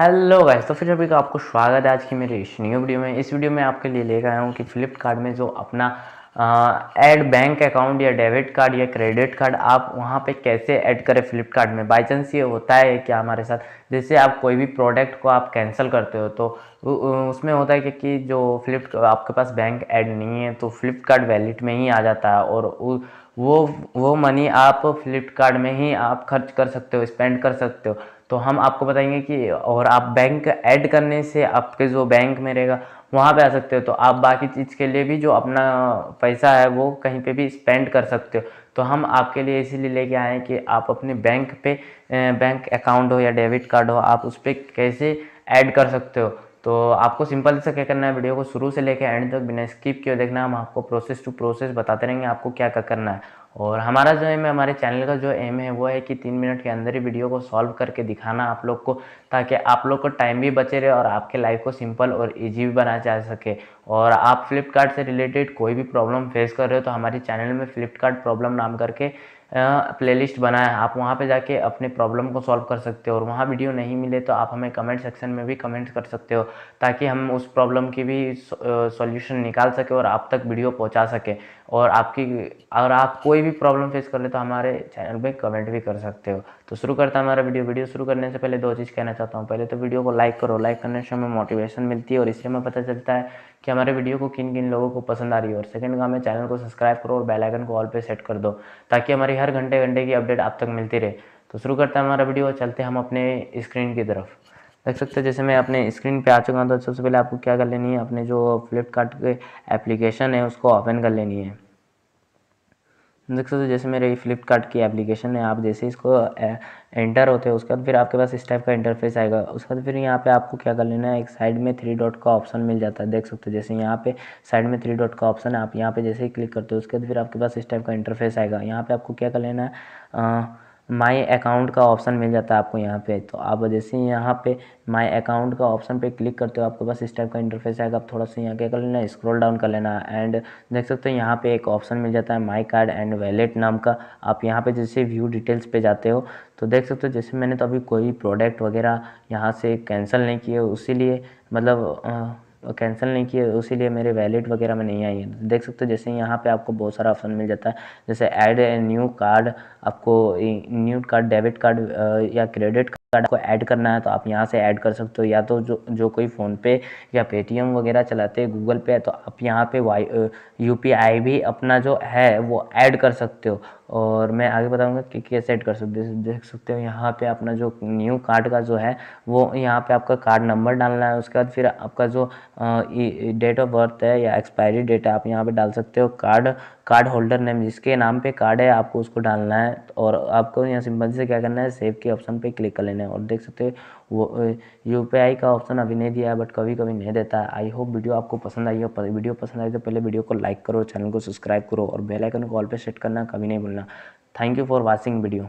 hello guys तो फिर अभी का आपको स्वागत है आज की मेरे इस न्यू वीडियो में इस वीडियो में आपके लिए लेकर आया हूँ कि फ्लिपकार्ट में जो अपना ऐड बैंक अकाउंट या डेबिट कार्ड या क्रेडिट कार्ड आप वहाँ पे कैसे ऐड करें फ्लिपकार्ट में बाई चांस ये होता है क्या हमारे साथ जैसे आप कोई भी प्रोडक्ट को आप कैंसिल करते हो तो उसमें होता है कि, कि जो फ्लिप आपके पास बैंक ऐड नहीं है तो फ्लिपकार्ट वैलेट में ही आ जाता है और उ, वो वो मनी आप फ्लिपकार्ट में ही आप खर्च कर सकते हो स्पेंड कर सकते हो तो हम आपको बताएंगे कि और आप बैंक ऐड करने से आपके जो बैंक में रहेगा वहाँ पे आ सकते हो तो आप बाकी चीज़ के लिए भी जो अपना पैसा है वो कहीं पे भी स्पेंड कर सकते हो तो हम आपके लिए इसीलिए लेके आए हैं कि आप अपने बैंक पे बैंक अकाउंट हो या डेबिट कार्ड हो आप उस पर कैसे ऐड कर सकते हो तो आपको सिंपल से क्या करना है वीडियो को शुरू से लेकर एंड तक बिना स्किप किए देखना हम आपको प्रोसेस टू प्रोसेस बताते रहेंगे आपको क्या क्या करना है और हमारा जो एम है हमारे चैनल का जो एम है वो है कि तीन मिनट के अंदर ही वीडियो को सॉल्व करके दिखाना आप लोग को ताकि आप लोग को टाइम भी बचे रहे और आपके लाइफ को सिंपल और इजी भी बनाया जा सके और आप फ्लिपकार्ट से रिलेटेड कोई भी प्रॉब्लम फेस कर रहे हो तो हमारे चैनल में फ्लिपकार्ट प्रॉब्लम नाम करके प्लेलिस्ट बनाया है आप वहाँ पे जाके अपने प्रॉब्लम को सॉल्व कर सकते हो और वहाँ वीडियो नहीं मिले तो आप हमें कमेंट सेक्शन में भी कमेंट कर सकते हो ताकि हम उस प्रॉब्लम की भी सॉल्यूशन निकाल सके और आप तक वीडियो पहुँचा सके और आपकी अगर आप कोई भी प्रॉब्लम फेस कर ले तो हमारे चैनल में कमेंट भी कर सकते हो तो शुरू करता हमारा वीडियो वीडियो शुरू करने से पहले दो चीज़ कहना चाहता हूँ पहले तो वीडियो को लाइक करो लाइक करने से हमें मोटिवेशन मिलती है और इससे हमें पता चलता है कि हमारे वीडियो को किन किन लोगों को पसंद आ रही है और सेकंड काम है चैनल को सब्सक्राइब करो और बेल आइकन को ऑल पे सेट कर दो ताकि हमारी हर घंटे घंटे की अपडेट आप तक मिलती रहे तो शुरू करते हैं हमारा वीडियो चलते हम अपने स्क्रीन की तरफ देख सकते हैं जैसे मैं अपने स्क्रीन पे आ चुका हूँ तो सबसे पहले आपको क्या कर लेनी है अपने जो फ्लिपकार्ट के एप्लीकेशन है उसको ओपन कर लेनी है देख सकते हो जैसे मेरे फ्लिपकार्ट की एप्लीकेशन है आप जैसे इसको एंटर होते हो उसके बाद फिर आपके पास इस टाइप का इंटरफेस आएगा उसके बाद फिर यहाँ पे आपको क्या कर लेना है एक साइड में थ्री डॉट का ऑप्शन मिल जाता है देख सकते हो जैसे यहाँ पे साइड में थ्री डॉट का ऑप्शन है आप यहाँ पे जैसे ही क्लिक करते हो उसके बाद फिर आपके पास इस टाइप का इंटरफेस आएगा यहाँ पे आपको क्या कर लेना है माय अकाउंट का ऑप्शन मिल जाता है आपको यहाँ पे तो आप जैसे यहाँ पे माय अकाउंट का ऑप्शन पे क्लिक करते हो आपके पास इस टाइप का इंटरफेस आएगा आप थोड़ा सा यहाँ क्या कर लेना स्क्रॉल डाउन कर लेना एंड देख सकते हो यहाँ पे एक ऑप्शन मिल जाता है माय कार्ड एंड वैलेट नाम का आप यहाँ पे जैसे व्यू डिटेल्स पे जाते हो तो देख सकते हो जैसे मैंने तो अभी कोई प्रोडक्ट वगैरह यहाँ से कैंसिल नहीं किए उसी मतलब कैंसिल नहीं किए उसी लिए मेरे वैलेट वगैरह में नहीं आई है देख सकते हो जैसे यहाँ पे आपको बहुत सारा ऑप्शन मिल जाता है जैसे ऐड न्यू कार्ड आपको न्यू कार्ड डेबिट कार्ड या क्रेडिट कार्ड को ऐड करना है तो आप यहाँ से ऐड कर सकते हो या तो जो जो कोई फ़ोनपे या पेटीएम वगैरह चलाते हैं गूगल पे तो आप यहाँ पे वाई यू पी आई भी अपना जो है वो ऐड कर सकते हो और मैं आगे बताऊँगा कि कैसे ऐड कर सकते हो देख सकते हो यहाँ पे अपना जो न्यू कार्ड का जो है वो यहाँ पे आपका कार्ड नंबर डालना है उसके बाद फिर आपका जो डेट ऑफ बर्थ है या एक्सपायरी डेट है आप यहाँ पर डाल सकते हो कार्ड कार्ड होल्डर नेम जिसके नाम पे कार्ड है आपको उसको डालना है और आपको यहाँ सिंपल से क्या करना है सेव के ऑप्शन पे क्लिक कर लेना है और देख सकते हो वो यू का ऑप्शन अभी नहीं दिया है बट कभी कभी नहीं देता है आई होप वीडियो आपको पसंद आई हो वीडियो पसंद आई तो पहले वीडियो को लाइक करो चैनल को सब्सक्राइब करो और बेलाइकन को ऑल पर सेट करना कभी नहीं भूलना thank you for watching video